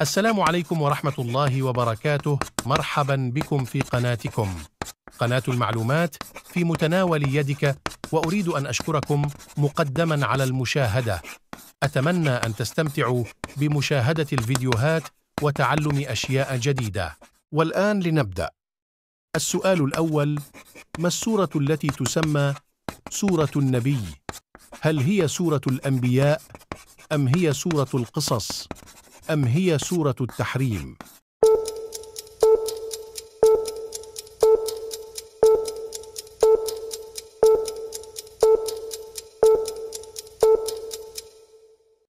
السلام عليكم ورحمة الله وبركاته مرحبا بكم في قناتكم قناة المعلومات في متناول يدك وأريد أن أشكركم مقدما على المشاهدة أتمنى أن تستمتعوا بمشاهدة الفيديوهات وتعلم أشياء جديدة والآن لنبدأ السؤال الأول ما السورة التي تسمى سورة النبي؟ هل هي سورة الأنبياء أم هي سورة القصص؟ أم هي سورة التحريم؟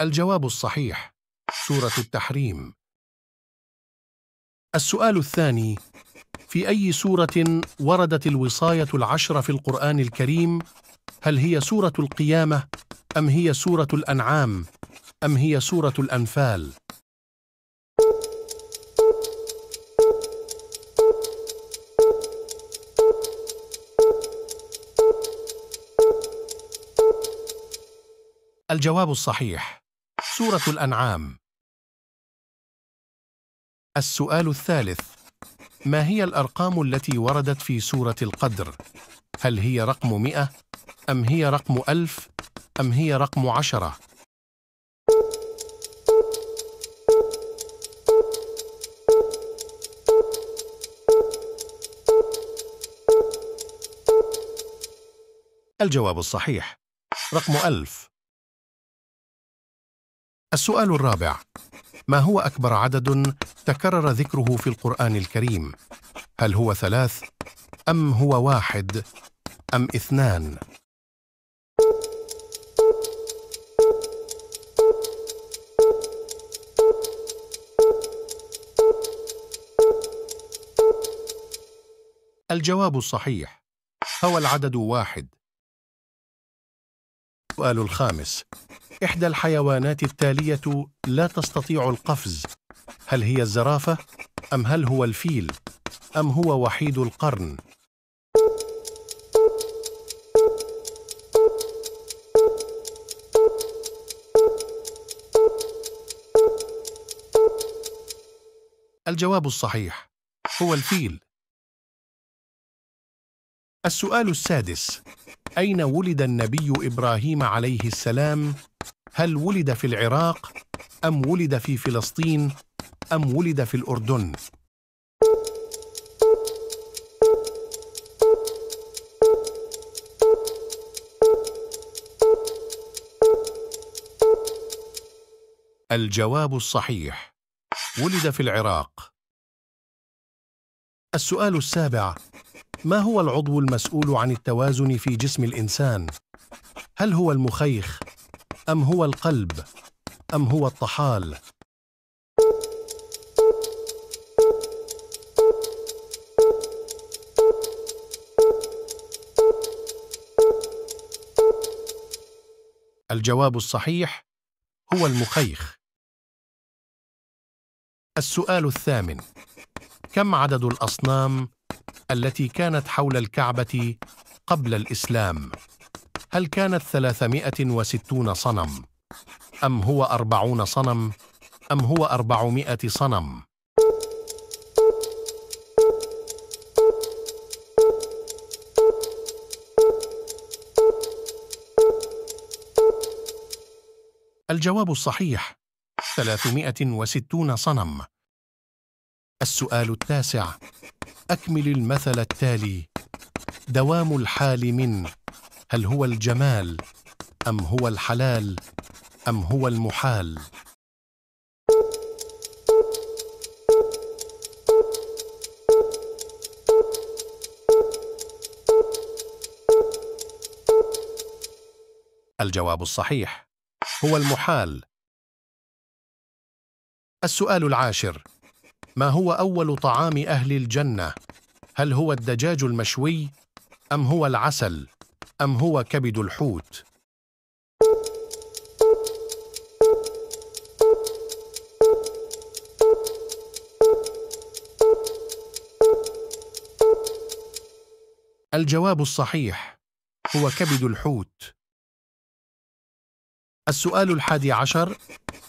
الجواب الصحيح سورة التحريم السؤال الثاني في أي سورة وردت الوصاية العشر في القرآن الكريم؟ هل هي سورة القيامة أم هي سورة الأنعام أم هي سورة الأنفال؟ الجواب الصحيح سورة الأنعام السؤال الثالث ما هي الأرقام التي وردت في سورة القدر؟ هل هي رقم مئة؟ أم هي رقم ألف؟ أم هي رقم عشرة؟ الجواب الصحيح رقم ألف السؤال الرابع ما هو أكبر عدد تكرر ذكره في القرآن الكريم؟ هل هو ثلاث؟ أم هو واحد؟ أم اثنان؟ الجواب الصحيح هو العدد واحد السؤال الخامس إحدى الحيوانات التالية لا تستطيع القفز هل هي الزرافة؟ أم هل هو الفيل؟ أم هو وحيد القرن؟ الجواب الصحيح هو الفيل السؤال السادس أين ولد النبي إبراهيم عليه السلام؟ هل ولد في العراق؟ أم ولد في فلسطين؟ أم ولد في الأردن؟ الجواب الصحيح ولد في العراق السؤال السابع ما هو العضو المسؤول عن التوازن في جسم الإنسان؟ هل هو المخيخ؟ أم هو القلب؟ أم هو الطحال؟ الجواب الصحيح هو المخيخ السؤال الثامن كم عدد الأصنام التي كانت حول الكعبة قبل الإسلام هل كانت 360 صنم؟ أم هو أربعون صنم؟ أم هو أربعمائة صنم؟ الجواب الصحيح 360 صنم السؤال التاسع أكمل المثل التالي دوام الحال من هل هو الجمال أم هو الحلال أم هو المحال الجواب الصحيح هو المحال السؤال العاشر ما هو أول طعام أهل الجنة؟ هل هو الدجاج المشوي؟ أم هو العسل؟ أم هو كبد الحوت؟ الجواب الصحيح هو كبد الحوت السؤال الحادي عشر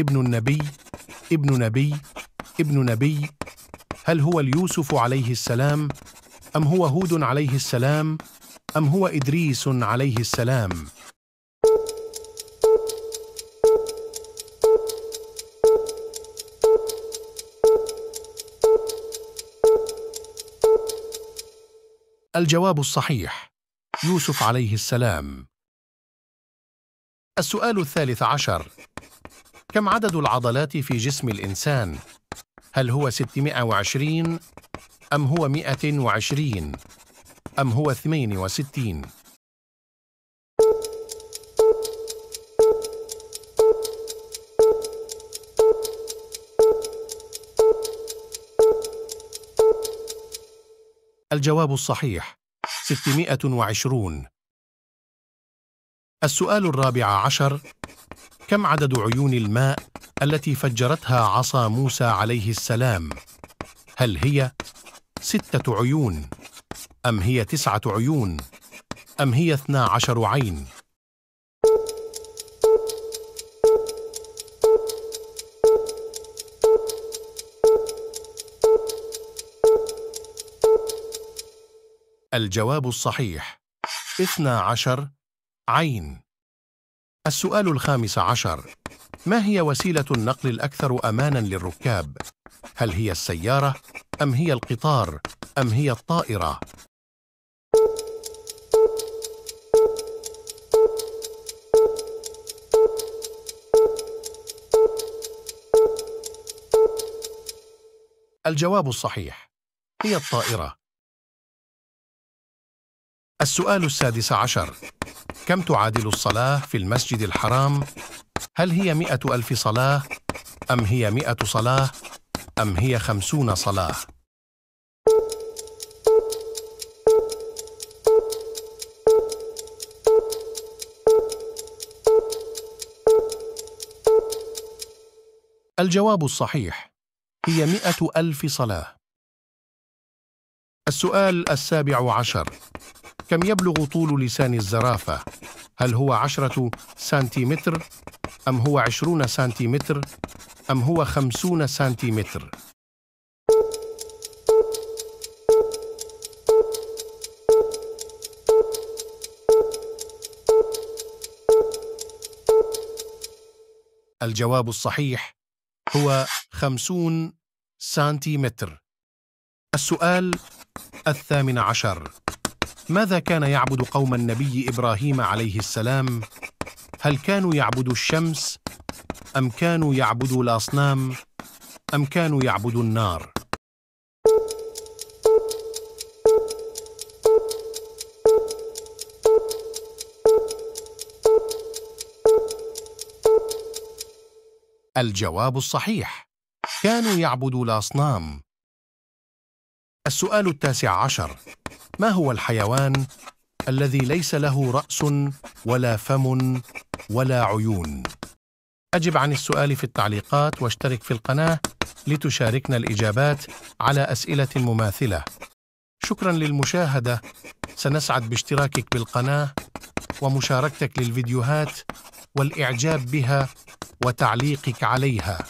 ابن النبي ابن نبي ابن نبي هل هو اليوسف عليه السلام أم هو هود عليه السلام أم هو إدريس عليه السلام الجواب الصحيح يوسف عليه السلام السؤال الثالث عشر كم عدد العضلات في جسم الإنسان؟ هل هو 620 أم هو 120 أم هو 62؟ الجواب الصحيح 620 السؤال الرابع عشر كم عدد عيون الماء التي فجرتها عصا موسى عليه السلام هل هي سته عيون ام هي تسعه عيون ام هي اثنا عشر عين الجواب الصحيح اثنا عشر عين السؤال الخامس عشر ما هي وسيلة النقل الأكثر أماناً للركاب؟ هل هي السيارة؟ أم هي القطار؟ أم هي الطائرة؟ الجواب الصحيح هي الطائرة السؤال السادس عشر كم تعادل الصلاة في المسجد الحرام؟ هل هي مئة ألف صلاة؟ أم هي مئة صلاة؟ أم هي خمسون صلاة؟ الجواب الصحيح هي مئة ألف صلاة السؤال السابع عشر كم يبلغ طول لسان الزرافة؟ هل هو عشرة سنتيمتر؟ أم هو عشرون سنتيمتر؟ أم هو خمسون سنتيمتر؟ الجواب الصحيح هو خمسون سنتيمتر السؤال الثامن عشر ماذا كان يعبد قوم النبي ابراهيم عليه السلام هل كانوا يعبدوا الشمس ام كانوا يعبدوا الاصنام ام كانوا يعبدوا النار الجواب الصحيح كانوا يعبدوا الاصنام السؤال التاسع عشر ما هو الحيوان الذي ليس له راس ولا فم ولا عيون اجب عن السؤال في التعليقات واشترك في القناه لتشاركنا الاجابات على اسئله مماثله شكرا للمشاهده سنسعد باشتراكك بالقناه ومشاركتك للفيديوهات والاعجاب بها وتعليقك عليها